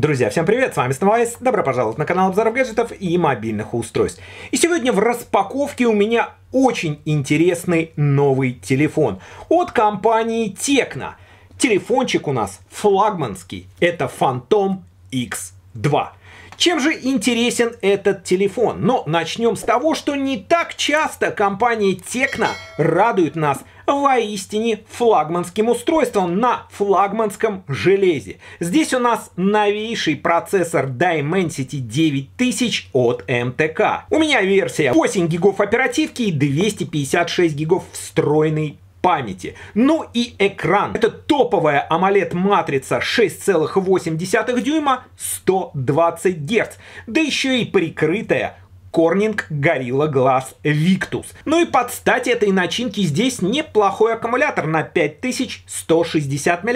Друзья, всем привет, с вами Сновайс, добро пожаловать на канал обзоров гаджетов и мобильных устройств. И сегодня в распаковке у меня очень интересный новый телефон от компании Tecno. Телефончик у нас флагманский, это Phantom X2. Чем же интересен этот телефон? Но начнем с того, что не так часто компания Tecno радует нас воистине флагманским устройством на флагманском железе. Здесь у нас новейший процессор Dimensity 9000 от MTK. У меня версия 8 гигов оперативки и 256 гигов встроенный памяти. Ну и экран. Это топовая AMOLED-матрица 6,8 дюйма 120 Гц. Да еще и прикрытая Корнинг Gorilla Glass Victus. Ну и под стать этой начинки здесь неплохой аккумулятор на 5160 мА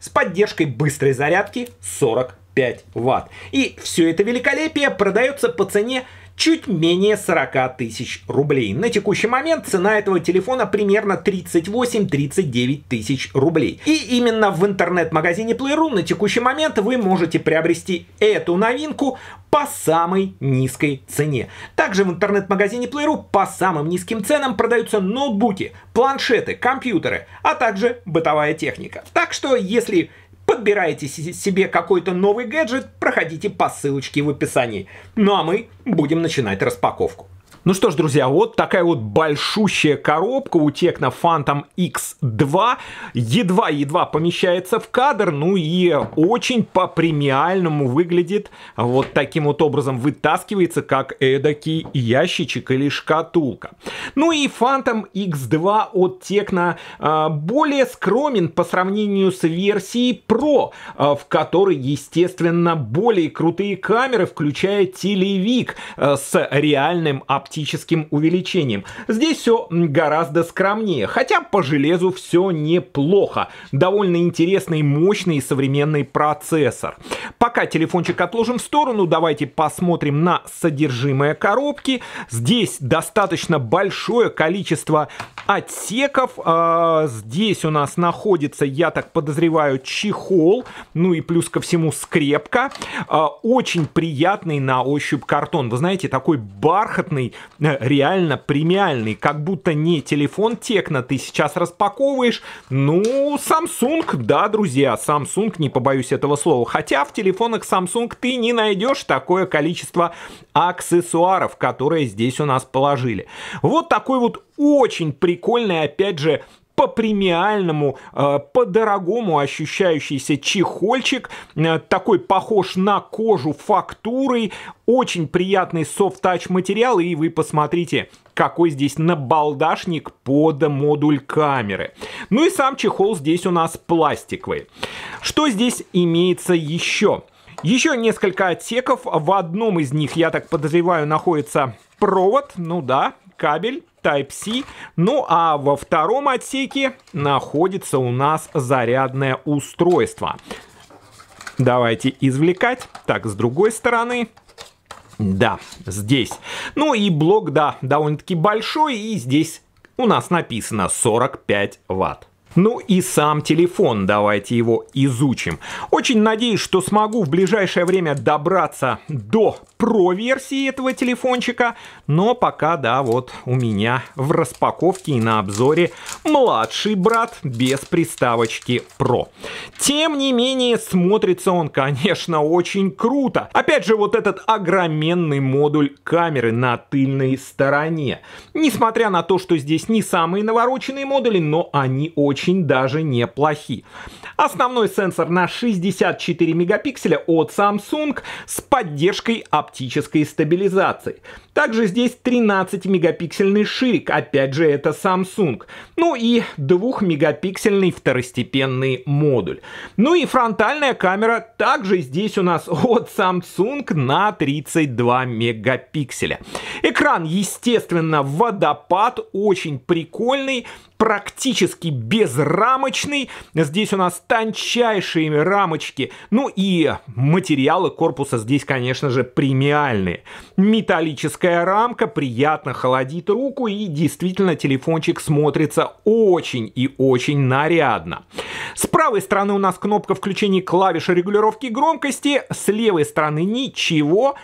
с поддержкой быстрой зарядки 45 Вт. И все это великолепие продается по цене чуть менее 40 тысяч рублей. На текущий момент цена этого телефона примерно 38-39 тысяч рублей. И именно в интернет-магазине Play.ru на текущий момент вы можете приобрести эту новинку по самой низкой цене. Также в интернет-магазине Play.ru по самым низким ценам продаются ноутбуки, планшеты, компьютеры, а также бытовая техника. Так что если подбирайте себе какой-то новый гаджет, проходите по ссылочке в описании. Ну а мы будем начинать распаковку. Ну что ж, друзья, вот такая вот большущая коробка у Tecno Phantom X2. Едва-едва помещается в кадр, ну и очень по-премиальному выглядит. Вот таким вот образом вытаскивается, как эдакий ящичек или шкатулка. Ну и Phantom X2 от Tecno э, более скромен по сравнению с версией Pro, э, в которой, естественно, более крутые камеры, включая телевик э, с реальным оптиком пластическим увеличением. Здесь все гораздо скромнее, хотя по железу все неплохо. Довольно интересный, мощный и современный процессор. Пока телефончик отложим в сторону, давайте посмотрим на содержимое коробки. Здесь достаточно большое количество отсеков. А, здесь у нас находится, я так подозреваю, чехол, ну и плюс ко всему скрепка. А, очень приятный на ощупь картон. Вы знаете, такой бархатный, э, реально премиальный, как будто не телефон Текно ты сейчас распаковываешь. Ну, Samsung, да, друзья, Samsung, не побоюсь этого слова. Хотя в телефонах Samsung ты не найдешь такое количество аксессуаров, которые здесь у нас положили. Вот такой вот очень прикольный, опять же, по премиальному, э, по дорогому ощущающийся чехольчик, э, такой похож на кожу фактурой, очень приятный софт-тач материал, и вы посмотрите, какой здесь набалдашник под модуль камеры. Ну и сам чехол здесь у нас пластиковый. Что здесь имеется еще? Еще несколько отсеков, в одном из них, я так подозреваю, находится провод, ну да, кабель, Type-C. Ну а во втором отсеке находится у нас зарядное устройство. Давайте извлекать. Так, с другой стороны. Да, здесь. Ну и блок, да, довольно-таки большой. И здесь у нас написано 45 ватт. Ну и сам телефон, давайте его изучим. Очень надеюсь, что смогу в ближайшее время добраться до Pro-версии этого телефончика, но пока, да, вот у меня в распаковке и на обзоре младший брат без приставочки Pro. Тем не менее, смотрится он, конечно, очень круто. Опять же, вот этот огроменный модуль камеры на тыльной стороне. Несмотря на то, что здесь не самые навороченные модули, но они очень очень даже неплохи. Основной сенсор на 64 мегапикселя от Samsung с поддержкой оптической стабилизации. Также здесь 13-мегапиксельный ширик, опять же это Samsung. Ну и 2-мегапиксельный второстепенный модуль. Ну и фронтальная камера также здесь у нас от Samsung на 32 мегапикселя. Экран, естественно, водопад, очень прикольный практически безрамочный. Здесь у нас тончайшие рамочки. Ну и материалы корпуса здесь, конечно же, премиальные. Металлическая рамка, приятно холодит руку и действительно телефончик смотрится очень и очень нарядно. С правой стороны у нас кнопка включения клавиши регулировки громкости, с левой стороны ничего.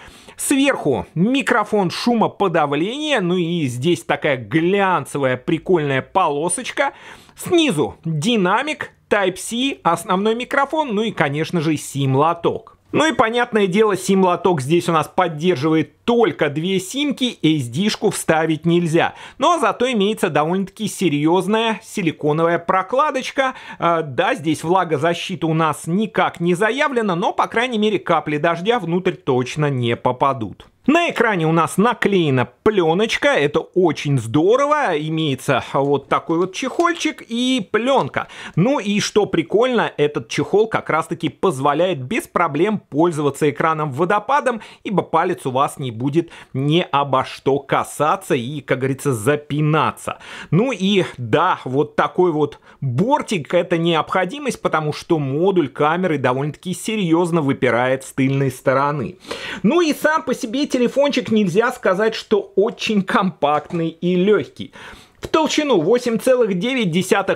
Сверху микрофон шумоподавления, ну и здесь такая глянцевая прикольная полосочка. Снизу динамик, Type-C, основной микрофон, ну и, конечно же, сим-лоток. Ну и понятное дело, сим-лоток здесь у нас поддерживает только две симки, SD-шку вставить нельзя. Но зато имеется довольно-таки серьезная силиконовая прокладочка. Э, да, здесь влагозащита у нас никак не заявлена, но, по крайней мере, капли дождя внутрь точно не попадут. На экране у нас наклеена пленочка, это очень здорово, имеется вот такой вот чехольчик и пленка. Ну и что прикольно, этот чехол как раз таки позволяет без проблем пользоваться экраном водопадом, ибо палец у вас не будет ни обо что касаться и, как говорится, запинаться. Ну и да, вот такой вот бортик это необходимость, потому что модуль камеры довольно-таки серьезно выпирает с тыльной стороны. Ну и сам по себе телефон телефончик нельзя сказать, что очень компактный и легкий. В толщину 8,9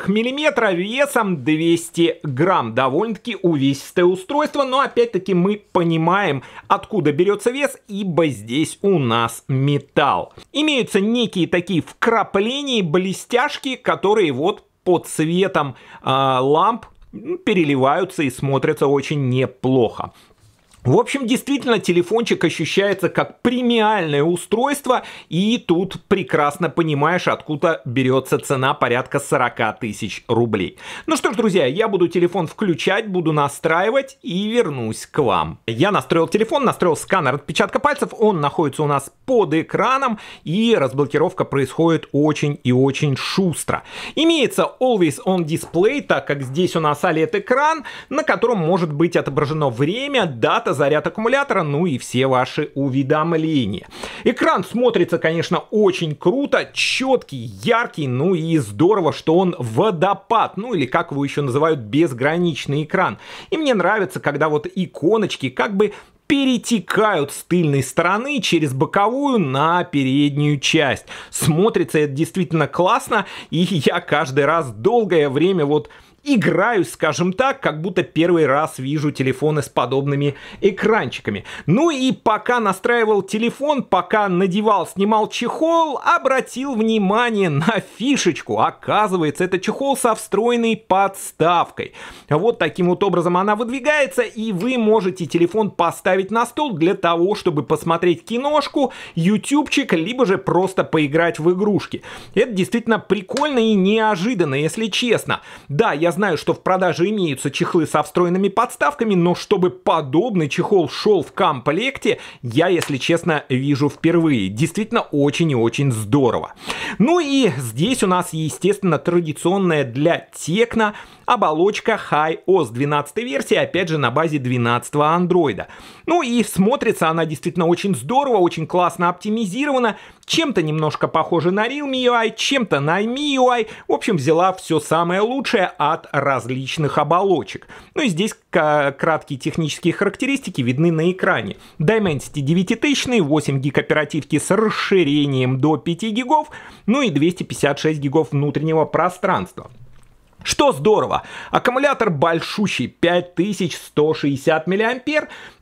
мм, весом 200 грамм. Довольно-таки увесистое устройство, но опять-таки мы понимаем, откуда берется вес, ибо здесь у нас металл. Имеются некие такие вкрапления, блестяшки, которые вот под цветом э, а, ламп переливаются и смотрятся очень неплохо. В общем, действительно, телефончик ощущается как премиальное устройство, и тут прекрасно понимаешь, откуда берется цена порядка 40 тысяч рублей. Ну что ж, друзья, я буду телефон включать, буду настраивать и вернусь к вам. Я настроил телефон, настроил сканер отпечатка пальцев, он находится у нас под экраном, и разблокировка происходит очень и очень шустро. Имеется Always On Display, так как здесь у нас OLED-экран, на котором может быть отображено время, дата, заряд аккумулятора, ну и все ваши уведомления. Экран смотрится, конечно, очень круто, четкий, яркий, ну и здорово, что он водопад, ну или как его еще называют, безграничный экран. И мне нравится, когда вот иконочки как бы перетекают с тыльной стороны через боковую на переднюю часть. Смотрится это действительно классно, и я каждый раз долгое время вот играю, скажем так, как будто первый раз вижу телефоны с подобными экранчиками. Ну и пока настраивал телефон, пока надевал, снимал чехол, обратил внимание на фишечку. Оказывается, это чехол со встроенной подставкой. Вот таким вот образом она выдвигается, и вы можете телефон поставить на стол для того, чтобы посмотреть киношку, ютубчик, либо же просто поиграть в игрушки. Это действительно прикольно и неожиданно, если честно. Да, я знаю, что в продаже имеются чехлы со встроенными подставками, но чтобы подобный чехол шел в комплекте, я, если честно, вижу впервые. Действительно очень и очень здорово. Ну и здесь у нас, естественно, традиционная для Текна оболочка HiOS 12 версии, опять же на базе 12 андроида. Ну и смотрится она действительно очень здорово, очень классно оптимизирована, чем-то немножко похожа на Realme UI, чем-то на MIUI. в общем взяла все самое лучшее от различных оболочек. Ну и здесь краткие технические характеристики видны на экране. Dimensity 9000, 8 гиг оперативки с расширением до 5 гигов, ну и 256 гигов внутреннего пространства. Что здорово, аккумулятор большущий, 5160 мА,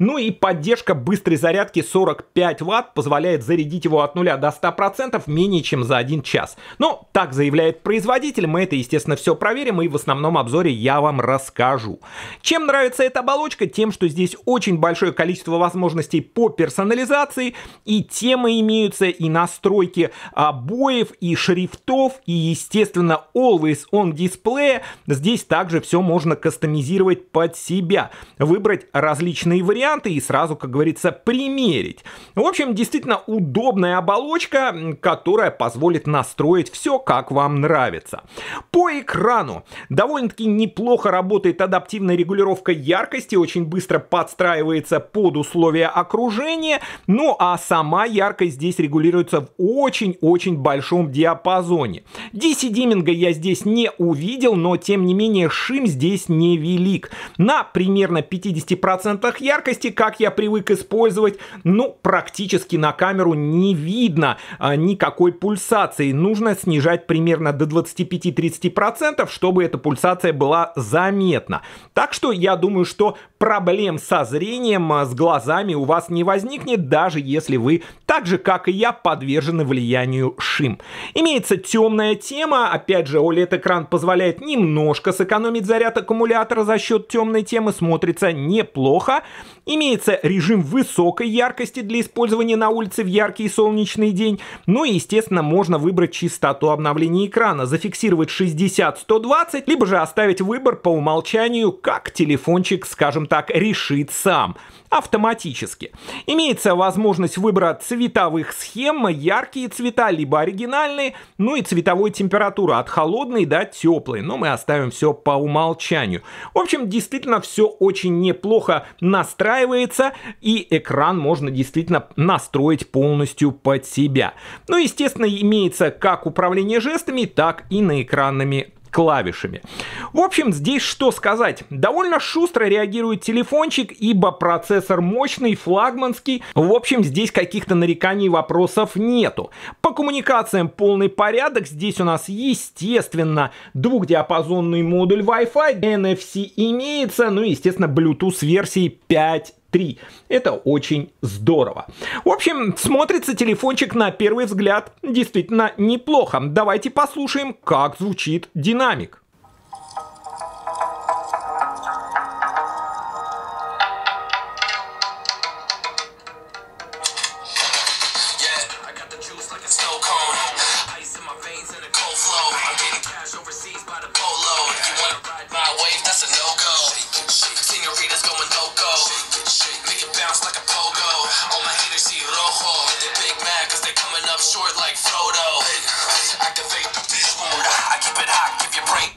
ну и поддержка быстрой зарядки 45 Вт позволяет зарядить его от 0 до 100% менее чем за 1 час. Но ну, так заявляет производитель, мы это естественно все проверим и в основном обзоре я вам расскажу. Чем нравится эта оболочка? Тем, что здесь очень большое количество возможностей по персонализации и темы имеются и настройки обоев и шрифтов и естественно Always On Display далее. Здесь также все можно кастомизировать под себя, выбрать различные варианты и сразу, как говорится, примерить. В общем, действительно удобная оболочка, которая позволит настроить все, как вам нравится. По экрану. Довольно-таки неплохо работает адаптивная регулировка яркости, очень быстро подстраивается под условия окружения, ну а сама яркость здесь регулируется в очень-очень большом диапазоне. DC-диминга я здесь не увидел, но тем не менее шим здесь невелик. На примерно 50% яркости, как я привык использовать, ну практически на камеру не видно а, никакой пульсации. Нужно снижать примерно до 25-30%, чтобы эта пульсация была заметна. Так что я думаю, что проблем со зрением, а, с глазами у вас не возникнет, даже если вы так же, как и я, подвержены влиянию шим. Имеется темная тема, опять же, OLED-экран позволяет немножко сэкономить заряд аккумулятора за счет темной темы, смотрится неплохо. Имеется режим высокой яркости для использования на улице в яркий солнечный день. Ну и, естественно, можно выбрать частоту обновления экрана, зафиксировать 60-120, либо же оставить выбор по умолчанию, как телефончик, скажем так, решит сам автоматически. Имеется возможность выбора цвет цветовых схем, яркие цвета, либо оригинальные, ну и цветовой температура от холодной до теплой, но мы оставим все по умолчанию. В общем, действительно все очень неплохо настраивается и экран можно действительно настроить полностью под себя. Ну, естественно, имеется как управление жестами, так и на экранными клавишами. В общем, здесь что сказать. Довольно шустро реагирует телефончик, ибо процессор мощный, флагманский. В общем, здесь каких-то нареканий и вопросов нету. По коммуникациям полный порядок. Здесь у нас, естественно, двухдиапазонный модуль Wi-Fi, NFC имеется, ну и, естественно, Bluetooth версии 5 3. Это очень здорово. В общем, смотрится телефончик на первый взгляд действительно неплохо. Давайте послушаем, как звучит динамик.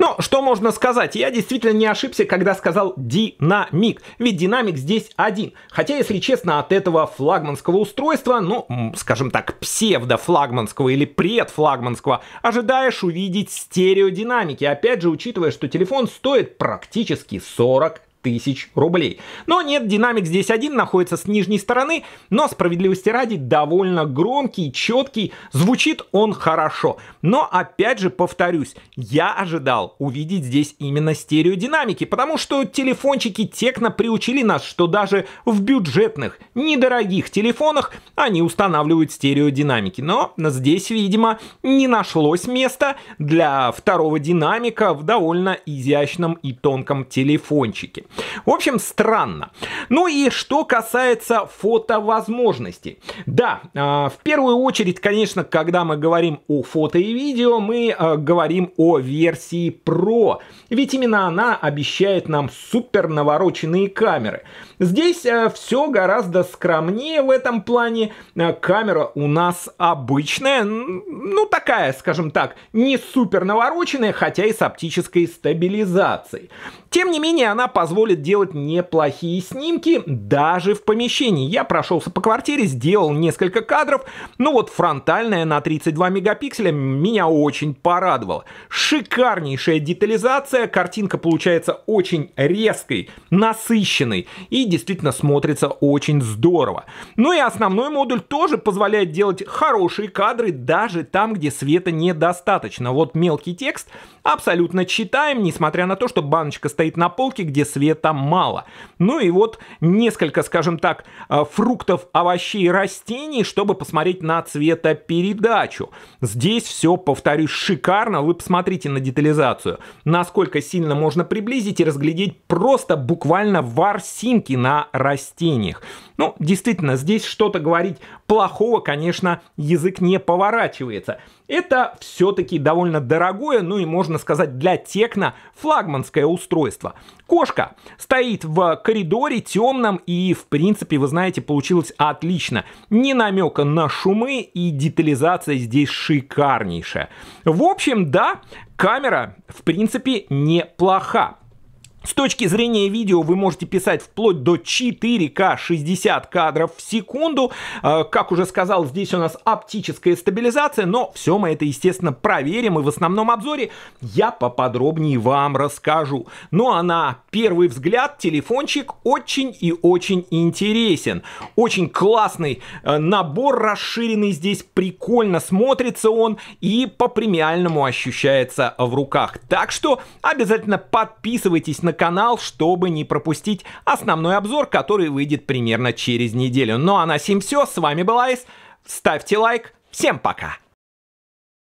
Но что можно сказать? Я действительно не ошибся, когда сказал динамик. Ведь динамик здесь один. Хотя, если честно, от этого флагманского устройства, ну, скажем так, псевдо флагманского или предфлагманского, ожидаешь увидеть стереодинамики. Опять же, учитывая, что телефон стоит практически 40 тысяч рублей. Но нет, динамик здесь один, находится с нижней стороны, но справедливости ради довольно громкий, четкий, звучит он хорошо. Но опять же повторюсь, я ожидал увидеть здесь именно стереодинамики, потому что телефончики Текно приучили нас, что даже в бюджетных, недорогих телефонах они устанавливают стереодинамики. Но здесь, видимо, не нашлось места для второго динамика в довольно изящном и тонком телефончике. В общем, странно. Ну и что касается фотовозможностей. Да, а, в первую очередь, конечно, когда мы говорим о фото и видео, мы а, говорим о версии Pro. Ведь именно она обещает нам супер навороченные камеры. Здесь а, все гораздо скромнее в этом плане. Камера у нас обычная, ну такая, скажем так, не супер навороченная, хотя и с оптической стабилизацией. Тем не менее, она позволит делать неплохие снимки даже в помещении. Я прошелся по квартире, сделал несколько кадров, ну вот фронтальная на 32 мегапикселя меня очень порадовала. Шикарнейшая детализация, картинка получается очень резкой, насыщенной и действительно смотрится очень здорово. Ну и основной модуль тоже позволяет делать хорошие кадры даже там, где света недостаточно. Вот мелкий текст абсолютно читаем, несмотря на то, что баночка стоит стоит на полке, где света мало. Ну и вот несколько, скажем так, э, фруктов, овощей и растений, чтобы посмотреть на цветопередачу. Здесь все, повторюсь, шикарно. Вы посмотрите на детализацию, насколько сильно можно приблизить и разглядеть просто буквально ворсинки на растениях. Ну, действительно, здесь что-то говорить плохого, конечно, язык не поворачивается. Это все-таки довольно дорогое, ну и можно сказать для Текна флагманское устройство. Кошка стоит в коридоре темном и, в принципе, вы знаете, получилось отлично. Ни намека на шумы и детализация здесь шикарнейшая. В общем, да, камера, в принципе, неплоха. С точки зрения видео вы можете писать вплоть до 4К 60 кадров в секунду. Э, как уже сказал, здесь у нас оптическая стабилизация, но все мы это, естественно, проверим и в основном обзоре я поподробнее вам расскажу. Ну а на первый взгляд телефончик очень и очень интересен. Очень классный э, набор расширенный здесь, прикольно смотрится он и по премиальному ощущается в руках. Так что обязательно подписывайтесь на канал, чтобы не пропустить основной обзор, который выйдет примерно через неделю. Ну а на сим все, с вами был Айс, ставьте лайк, всем пока!